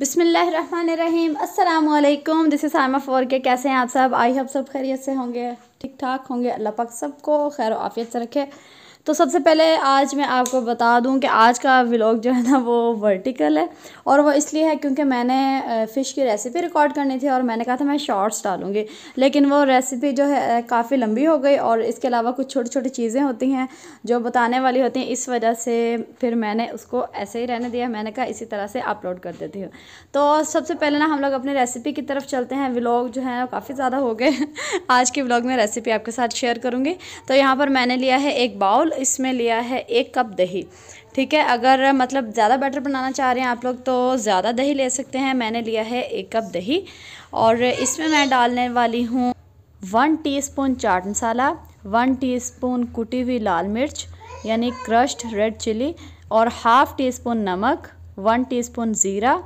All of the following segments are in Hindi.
बिसमीम अल्लाम दिस इज़ फोर के कैसे हैं आप सब आई हब सब खैरियत से होंगे ठीक ठाक होंगे अल्लाह पाक सबको खैर आफियत से रखे तो सबसे पहले आज मैं आपको बता दूं कि आज का व्लॉग जो है ना वो वर्टिकल है और वो इसलिए है क्योंकि मैंने फ़िश की रेसिपी रिकॉर्ड करनी थी और मैंने कहा था मैं शॉर्ट्स डालूँगी लेकिन वो रेसिपी जो है काफ़ी लंबी हो गई और इसके अलावा कुछ छोटी छोटी चीज़ें होती हैं जो बताने वाली होती हैं इस वजह से फिर मैंने उसको ऐसे ही रहने दिया मैंने कहा इसी तरह से अपलोड कर देती हूँ तो सबसे पहले ना हम लोग अपने रेसिपी की तरफ चलते हैं व्लॉग जो है काफ़ी ज़्यादा हो गए आज के व्लॉग में रेसिपी आपके साथ शेयर करूँगी तो यहाँ पर मैंने लिया है एक बाउल इसमें लिया है एक कप दही ठीक है अगर मतलब ज़्यादा बैटर बनाना चाह रहे हैं आप लोग तो ज़्यादा दही ले सकते हैं मैंने लिया है एक कप दही और इसमें मैं डालने वाली हूँ one teaspoon chaat masala one teaspoon कुटी हुई लाल मिर्च यानी क्रश्ड रेड चिली और हाफ़ टी स्पून नमक वन स्पून ज़ीरा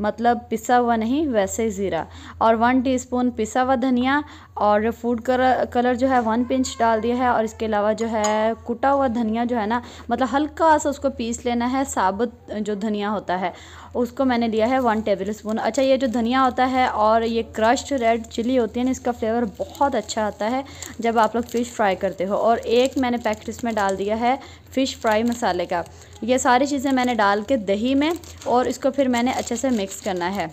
मतलब पिसा हुआ नहीं वैसे ज़ीरा और वन टीस्पून पिसा हुआ धनिया और फूड कलर कलर जो है वन पिंच डाल दिया है और इसके अलावा जो है कुटा हुआ धनिया जो है ना मतलब हल्का सा उसको पीस लेना है साबुत जो धनिया होता है उसको मैंने लिया है वन टेबल स्पून अच्छा ये जो धनिया होता है और ये क्रश्ड रेड चिली होती है ना इसका फ्लेवर बहुत अच्छा आता है जब आप लोग फ़िश फ्राई करते हो और एक मैंने पैकेट इसमें डाल दिया है फ़िश फ्राई मसाले का ये सारी चीज़ें मैंने डाल के दही में और इसको फिर मैंने अच्छे से मिक्स करना है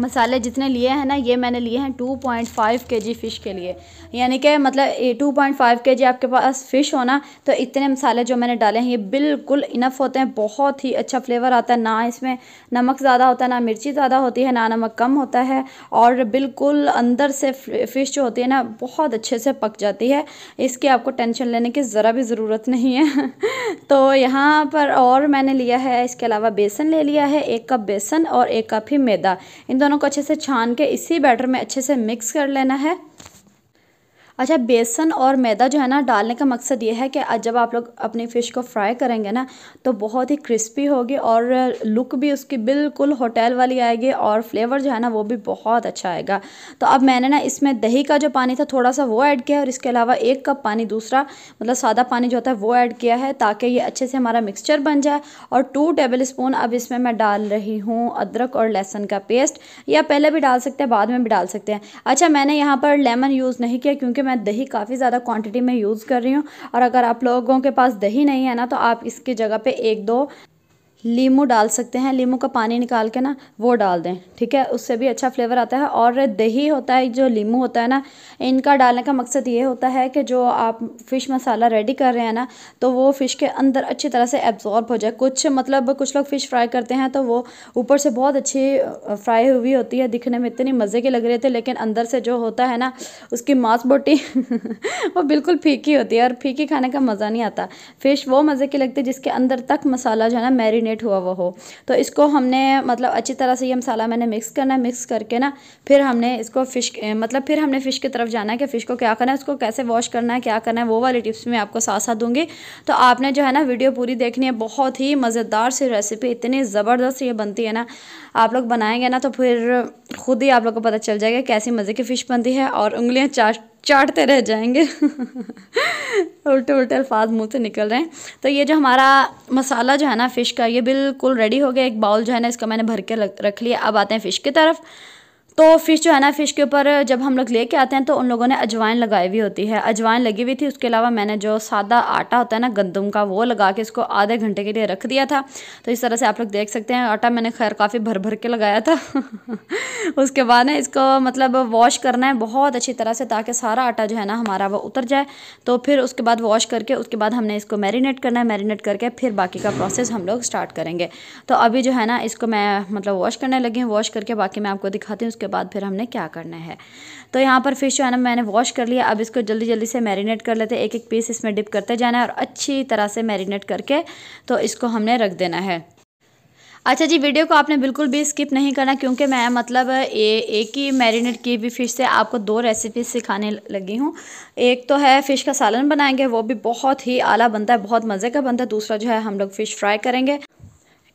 मसाले जितने लिए हैं ना ये मैंने लिए हैं टू पॉइंट फाइव के जी फ़िश के लिए यानी कि मतलब टू पॉइंट फाइव के जी आपके पास फ़िश हो ना तो इतने मसाले जो मैंने डाले हैं ये बिल्कुल इनफ होते हैं बहुत ही अच्छा फ्लेवर आता है ना इसमें नमक ज़्यादा होता है ना मिर्ची ज़्यादा होती है ना नमक कम होता है और बिल्कुल अंदर से फ़िश जो होती है ना बहुत अच्छे से पक जाती है इसकी आपको टेंशन लेने की ज़रा भी ज़रूरत नहीं है तो यहाँ पर और मैंने लिया है इसके अलावा बेसन ले लिया है एक कप बेसन और एक कप ही मैदा इन दोनों को अच्छे से छान के इसी बैटर में अच्छे से मिक्स कर लेना है अच्छा बेसन और मैदा जो है ना डालने का मकसद ये है कि जब आप लोग अपनी फ़िश को फ्राई करेंगे ना तो बहुत ही क्रिस्पी होगी और लुक भी उसकी बिल्कुल होटल वाली आएगी और फ्लेवर जो है ना वो भी बहुत अच्छा आएगा तो अब मैंने ना इसमें दही का जो पानी था थोड़ा सा वो ऐड किया और इसके अलावा एक कप पानी दूसरा मतलब सादा पानी जो होता है वो ऐड किया है ताकि ये अच्छे से हमारा मिक्सचर बन जाए और टू टेबल स्पून अब इसमें मैं डाल रही हूँ अदरक और लहसन का पेस्ट या पहले भी डाल सकते हैं बाद में भी डाल सकते हैं अच्छा मैंने यहाँ पर लेमन यूज़ नहीं किया क्योंकि मैं दही काफ़ी ज़्यादा क्वांटिटी में यूज़ कर रही हूँ और अगर आप लोगों के पास दही नहीं है ना तो आप इसकी जगह पे एक दो लीमू डाल सकते हैं लीमू का पानी निकाल के ना वो डाल दें ठीक है उससे भी अच्छा फ्लेवर आता है और दही होता है जो लीमू होता है ना इनका डालने का मकसद ये होता है कि जो आप फ़िश मसाला रेडी कर रहे हैं ना तो वो फ़िश के अंदर अच्छी तरह से एब्ज़ॉर्ब हो जाए कुछ मतलब कुछ लोग फ़िश फ्राई करते हैं तो वो ऊपर से बहुत अच्छी फ्राई हुई होती है दिखने में इतनी मज़े के लग रहे थे लेकिन अंदर से जो होता है ना उसकी मांस बोटी वो बिल्कुल फीकी होती है और फीकी खाने का मज़ा नहीं आता फ़िश वो मज़े की लगती है जिसके अंदर तक मसाला जो है ना मैरिनेट मैरिनेट हुआ वो हो तो इसको हमने मतलब अच्छी तरह से ये मसाला मैंने मिक्स करना है मिक्स करके ना फिर हमने इसको फ़िश मतलब फिर हमने फ़िश की तरफ जाना है कि फ़िश को क्या करना है उसको कैसे वॉश करना है क्या करना है वो वाली टिप्स मैं आपको साथ साथ दूँगी तो आपने जो है ना वीडियो पूरी देखनी है बहुत ही मज़ेदार सी रेसिपी इतनी ज़बरदस्त ये बनती है ना आप लोग बनाएंगे ना तो फिर ख़ुद ही आप लोग को पता चल जाएगा कैसी मज़े की फ़िश बनती है और उंगलियाँ चाट चाटते रह जाएंगे उल्टे उल्टे अल्फाज मुंह से निकल रहे हैं तो ये जो हमारा मसाला जो है ना फ़िश का ये बिल्कुल रेडी हो गया एक बाउल जो है ना इसका मैंने भर के रख लिया अब आते हैं फ़िश की तरफ तो फिश जो है ना फिश के ऊपर जब हम लोग लेके आते हैं तो उन लोगों ने अजवाइन लगाई हुई होती है अजवाइन लगी हुई थी उसके अलावा मैंने जो सादा आटा होता है ना गंदम का वो लगा के इसको आधे घंटे के लिए रख दिया था तो इस तरह से आप लोग देख सकते हैं आटा मैंने खैर काफ़ी भर भर के लगाया था उसके बाद ना इसको मतलब वॉश करना है बहुत अच्छी तरह से ताकि सारा आटा जो है ना हमारा वो उतर जाए तो फिर उसके बाद वॉश करके उसके बाद हमने इसको मैरिनेट करना है मैरिनेट करके फिर बाकी का प्रोसेस हम लोग स्टार्ट करेंगे तो अभी जो है ना इसको मैं मतलब वॉश करने लगी हूँ वॉश करके बाकी मैं आपको दिखाती हूँ उसके उसके बाद फिर हमने क्या करना है तो यहाँ पर फिश जो है ना मैंने वॉश कर लिया अब इसको जल्दी जल्दी से मैरिनेट कर लेते हैं एक एक पीस इसमें डिप करते जाना है और अच्छी तरह से मैरिनेट करके तो इसको हमने रख देना है अच्छा जी वीडियो को आपने बिल्कुल भी स्किप नहीं करना क्योंकि मैं मतलब ए, एक ही मैरिनेट की भी फ़िश से आपको दो रेसिपी सिखाने लगी हूँ एक तो है फ़िश का सालन बनाएंगे वो भी बहुत ही आला बनता है बहुत मज़े का बनता है दूसरा जो है हम लोग फ़िश फ्राई करेंगे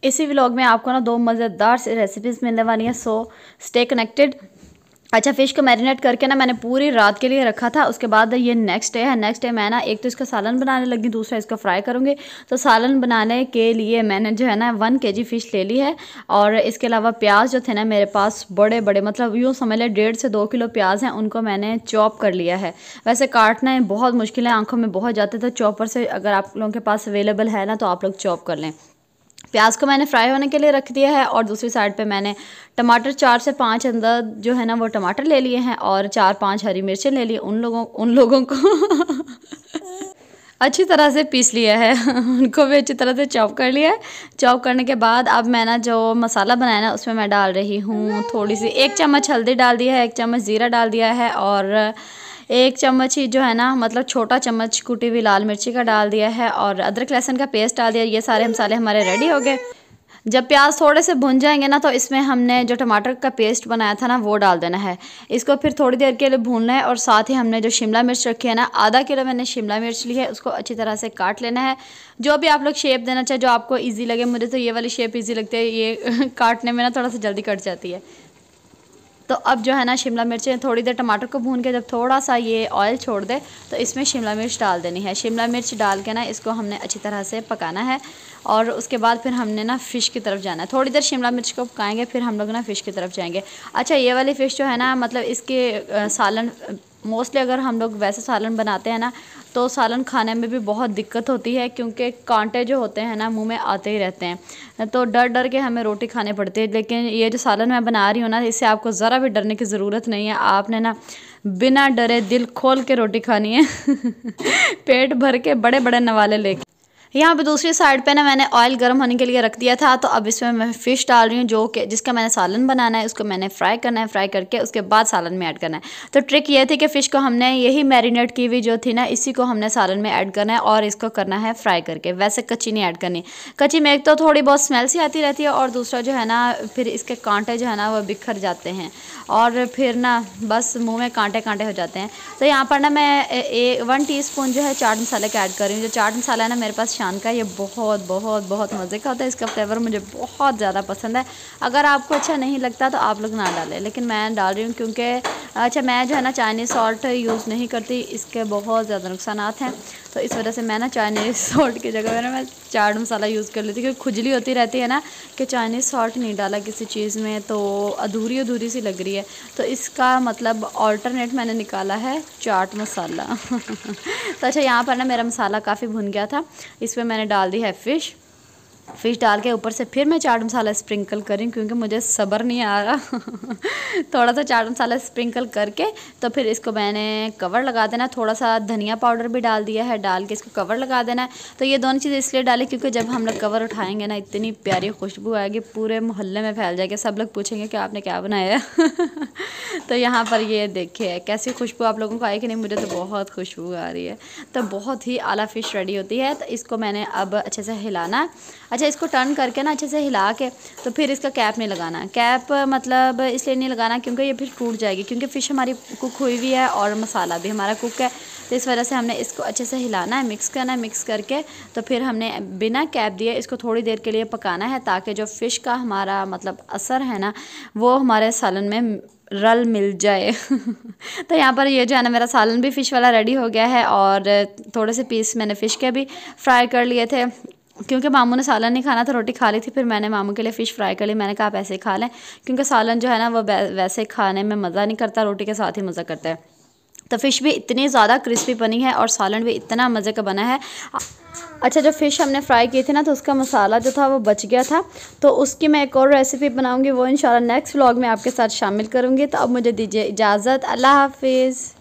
इसी व्लॉग में आपको ना दो मज़ेदार से रेसिपीज़ मिलने वाली हैं सो स्टे कनेक्टेड अच्छा फिश को मैरिनेट करके ना मैंने पूरी रात के लिए रखा था उसके बाद ये नेक्स्ट डे है नेक्स्ट डे मैं ना एक तो इसका सालन बनाने लगी दूसरा इसका फ्राई करूँगी तो सालन बनाने के लिए मैंने जो है ना वन के जी फ़िश ले ली है और इसके अलावा प्याज जो थे ना मेरे पास बड़े बड़े मतलब यूँ समझ लें डेढ़ से दो किलो प्याज हैं उनको मैंने चॉप कर लिया है वैसे काटना बहुत मुश्किल है आँखों में बहुत जाते तो चॉपर से अगर आप लोगों के पास अवेलेबल है ना तो आप लोग चॉप कर लें प्याज को मैंने फ्राई होने के लिए रख दिया है और दूसरी साइड पे मैंने टमाटर चार से पाँच अंदर जो है ना वो टमाटर ले लिए हैं और चार पाँच हरी मिर्चें ले ली उन लोगों उन लोगों को अच्छी तरह से पीस लिया है उनको भी अच्छी तरह से चॉप कर लिया है चॉप करने के बाद अब मैं ना जो मसाला बनाया ना उसमें मैं डाल रही हूँ थोड़ी सी एक चम्मच हल्दी डाल दिया है एक चम्मच ज़ीरा डाल दिया है और एक चम्मच ही जो है ना मतलब छोटा चम्मच कुटी हुई लाल मिर्ची का डाल दिया है और अदरक लहसुन का पेस्ट डाल दिया ये सारे मसाले हमारे रेडी हो गए जब प्याज थोड़े से भुन जाएंगे ना तो इसमें हमने जो टमाटर का पेस्ट बनाया था ना वो डाल देना है इसको फिर थोड़ी देर के लिए भूनना है और साथ ही हमने जो शिमला मिर्च रखी है ना आधा किलो मैंने शिमला मिर्च ली है उसको अच्छी तरह से काट लेना है जो भी आप लोग शेप देना चाहे जो आपको ईजी लगे मुझे तो ये वाली शेप ईजी लगती है ये काटने में ना थोड़ा सा जल्दी कट जाती है तो अब जो है ना शिमला मिर्चें थोड़ी देर टमाटर को भून के जब थोड़ा सा ये ऑयल छोड़ दे तो इसमें शिमला मिर्च डाल देनी है शिमला मिर्च डाल के ना इसको हमने अच्छी तरह से पकाना है और उसके बाद फिर हमने ना फ़िश की तरफ जाना है थोड़ी देर शिमला मिर्च को पकाएंगे फिर हम लोग ना फ़िश की तरफ जाएंगे अच्छा ये वाली फ़िश जो है ना मतलब इसके सालन मोस्टली अगर हम लोग वैसे सालन बनाते हैं ना तो सालन खाने में भी बहुत दिक्कत होती है क्योंकि कांटे जो होते हैं ना मुंह में आते ही रहते हैं तो डर डर के हमें रोटी खाने पड़ती है लेकिन ये जो सालन मैं बना रही हूँ ना इससे आपको ज़रा भी डरने की ज़रूरत नहीं है आपने ना बिना डरे दिल खोल के रोटी खानी है पेट भर के बड़े बड़े नवाले लेके यहाँ पे दूसरी साइड पे ना मैंने ऑयल गर्म होने के लिए रख दिया था तो अब इसमें मैं फ़िश डाल रही हूँ जो कि जिसका मैंने सालन बनाना है उसको मैंने फ्राई करना है फ्राई करके उसके बाद सालन में ऐड करना है तो ट्रिक ये थी कि फ़िश को हमने यही मैरिनेट की हुई जो थी ना इसी को हमने सालन में ऐड करना है और इसको करना है फ्राई करके वैसे कच्ची नहीं ऐड करनी कच्ची में एक तो थोड़ी बहुत स्मेल सी आती रहती है और दूसरा जो है ना फिर इसके कांटे जो है ना वो बिखर जाते हैं और फिर ना बस मुँह में कांटे कांटे हो जाते हैं तो यहाँ पर ना मैं ए, वन स्पून जो है चाट मसाले का ऐड कर रही हूँ जो चाट मसाला है ना मेरे पास शान का ये बहुत बहुत बहुत मज़े का होता है इसका फ्लेवर मुझे बहुत ज़्यादा पसंद है अगर आपको अच्छा नहीं लगता तो आप लोग ना डालें लेकिन मैं डाल रही हूँ क्योंकि अच्छा मैं जो है ना चाइनीज़ सॉल्ट यूज़ नहीं करती इसके बहुत ज़्यादा नुकसान हैं तो इस वजह से मैं ना चाइनीज़ सॉल्ट की जगह मैंने मैं चाट मसाला यूज़ कर लेती क्योंकि खुजली होती रहती है ना कि चाइनीज़ सॉल्ट नहीं डाला किसी चीज़ में तो अधूरी अधूरी सी लग रही है तो इसका मतलब ऑल्टरनेट मैंने निकाला है चाट मसाला तो अच्छा यहाँ पर ना मेरा मसाला काफ़ी भुन गया था इस इसमें मैंने डाल दी है फ़िश फिश डाल के ऊपर से फिर मैं चाट मसाला स्प्रिंकल करी क्योंकि मुझे सब्र नहीं आ रहा थोड़ा सा चाट मसाला स्प्रिंकल करके तो फिर इसको मैंने कवर लगा देना थोड़ा सा धनिया पाउडर भी डाल दिया है डाल के इसको कवर लगा देना तो ये दोनों चीज़ें इसलिए डाली क्योंकि जब हम लोग कवर उठाएंगे ना इतनी प्यारी खुशबू आएगी पूरे मोहल्ले में फैल जाएगी सब लोग पूछेंगे कि आपने क्या बनाया तो यहाँ पर ये देखे कैसी खुशबू आप लोगों को आई कि नहीं मुझे तो बहुत खुशबू आ रही है तो बहुत ही आला फ़िश रेडी होती है तो इसको मैंने अब अच्छे से हिलाना अच्छा अच्छा इसको टर्न करके ना अच्छे से हिला के तो फिर इसका कैप नहीं लगाना कैप मतलब इसलिए नहीं लगाना क्योंकि ये फिर टूट जाएगी क्योंकि फ़िश हमारी कुक हुई हुई है और मसाला भी हमारा कुक है तो इस वजह से हमने इसको अच्छे से हिलाना है मिक्स करना है मिक्स करके तो फिर हमने बिना कैप दिए इसको थोड़ी देर के लिए पकाना है ताकि जो फ़िश का हमारा मतलब असर है ना वो हमारे सालन में रल मिल जाए तो यहाँ पर ये जो है ना मेरा सालन भी फ़िश वाला रेडी हो गया है और थोड़े से पीस मैंने फ़िश के भी फ्राई कर लिए थे क्योंकि मामू ने सालन नहीं खाना था तो रोटी खा ली थी फिर मैंने मामू के लिए फ़िश फ्राई कर ली मैंने कहा आप ऐसे खा लें क्योंकि सालन जो है ना वो वैसे खाने में मज़ा नहीं करता रोटी के साथ ही मज़ा करता है तो फ़िश भी इतनी ज़्यादा क्रिस्पी बनी है और सालन भी इतना मज़े का बना है अच्छा जो फ़िश हमने फ्राई की थी ना तो उसका मसाला जो था वो बच गया था तो उसकी मैं एक और रेसिपी बनाऊँगी वो इन नेक्स्ट व्लॉग में आपके साथ शामिल करूँगी तो अब मुझे दीजिए इजाज़त अल्लाह हाफिज़